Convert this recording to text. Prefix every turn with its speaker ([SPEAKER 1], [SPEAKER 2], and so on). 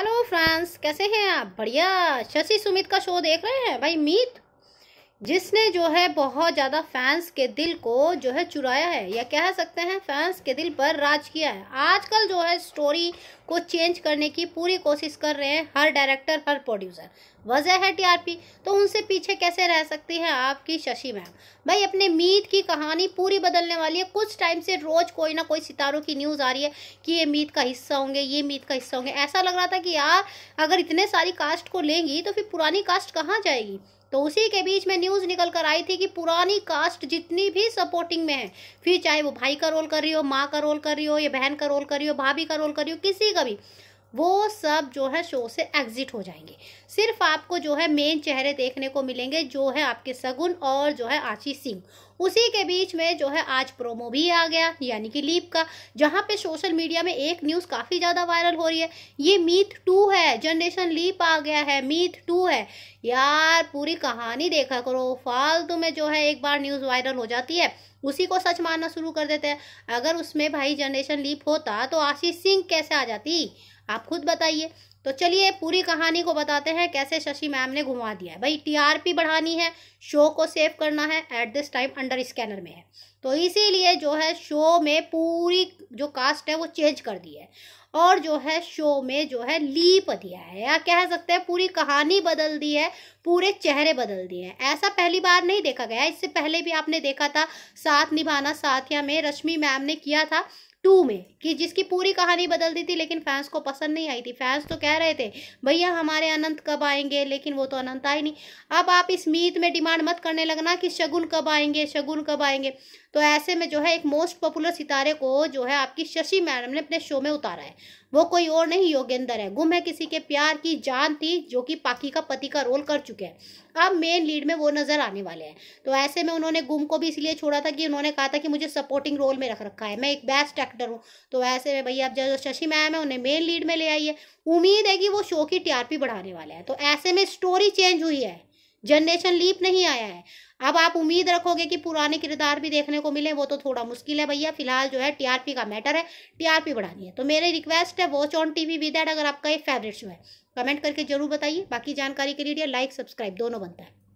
[SPEAKER 1] hello friends कैसे हैं आप बढ़िया शशि सुमित का शो देख रहे हैं भाई मीत जिसने जो है बहुत ज़्यादा फैंस के दिल को जो है चुराया है या कह सकते हैं फैंस के दिल पर राज किया है आजकल जो है स्टोरी को चेंज करने की पूरी कोशिश कर रहे हैं हर डायरेक्टर हर प्रोड्यूसर वजह है टीआरपी तो उनसे पीछे कैसे रह सकती है आपकी शशि मैम भाई अपने मीत की कहानी पूरी बदलने वाली है कुछ टाइम से रोज़ कोई ना कोई सितारों की न्यूज़ आ रही है कि ये मीत का हिस्सा होंगे ये मीत का हिस्सा होंगे ऐसा लग रहा था कि यार अगर इतने सारी कास्ट को लेंगी तो फिर पुरानी कास्ट कहाँ जाएगी तो उसी के बीच में न्यूज़ निकल कर आई थी कि पुरानी कास्ट जितनी भी सपोर्टिंग में है फिर चाहे वो भाई का रोल कर रही हो माँ का रोल कर रही हो या बहन का रोल कर रही हो भाभी का रोल कर रही हो किसी का भी वो सब जो है शो से एग्जिट हो जाएंगे सिर्फ आपको जो है मेन चेहरे देखने को मिलेंगे जो है आपके सगुन और जो है आशी सिंह उसी के बीच में जो है आज प्रोमो भी आ गया यानी कि लीप का जहाँ पे सोशल मीडिया में एक न्यूज़ काफ़ी ज़्यादा वायरल हो रही है ये मीथ टू है जनरेशन लीप आ गया है मीथ टू है यार पूरी कहानी देखा करो फालतू में जो है एक बार न्यूज़ वायरल हो जाती है उसी को सच मानना शुरू कर देते हैं अगर उसमें भाई जनरेशन लीप होता तो आशीष सिंह कैसे आ जाती आप खुद बताइए तो चलिए पूरी कहानी को बताते हैं कैसे शशि मैम ने घुमा दिया है भाई टीआरपी बढ़ानी है शो को सेव करना है at this time under scanner में है तो इसीलिए जो है शो में पूरी जो कास्ट है वो चेंज कर दी है और जो है शो में जो है लीप दिया है या कह सकते हैं पूरी कहानी बदल दी है पूरे चेहरे बदल दिए हैं ऐसा पहली बार नहीं देखा गया इससे पहले भी आपने देखा था साथ निभाना साथिया में रश्मि मैम ने किया था टू में कि जिसकी पूरी कहानी बदल दी थी लेकिन फैंस को पसंद नहीं आई थी फैंस तो कह रहे थे भैया हमारे अनंत कब आएंगे लेकिन वो तो अनंत आए नहीं अब आप इस मीत में डिमांड मत करने लगना कि शगुन कब आएंगे शगुन कब आएंगे तो ऐसे में जो है एक मोस्ट पॉपुलर सितारे को जो है आपकी शशि मैडम ने अपने शो में उतारा है वो कोई और नहीं योगेंद्र है गुम है किसी के प्यार की जान थी जो कि पाकी का पति का रोल कर चुके हैं अब मेन लीड में वो नज़र आने वाले हैं तो ऐसे में उन्होंने गुम को भी इसलिए छोड़ा था कि उन्होंने कहा था कि मुझे सपोर्टिंग रोल में रख रखा है मैं एक बेस्ट एक्टर हूँ तो ऐसे में भैया अब जो शशि मैम है उन्हें मेन लीड में ले आई है उम्मीद है कि वो शो की टीआरपी बढ़ाने वाला है तो ऐसे में स्टोरी चेंज हुई है जनरेशन लीप नहीं आया है अब आप उम्मीद रखोगे कि पुराने किरदार भी देखने को मिले वो तो थोड़ा मुश्किल है भैया फिलहाल जो है टीआरपी का मैटर है टीआरपी बढ़ानी है तो मेरी रिक्वेस्ट है वॉच ऑन टीवी विद अगर आपका एक फेवरेट शो है कमेंट करके जरूर बताइए बाकी जानकारी के लिए लाइक सब्सक्राइब दोनों बनता है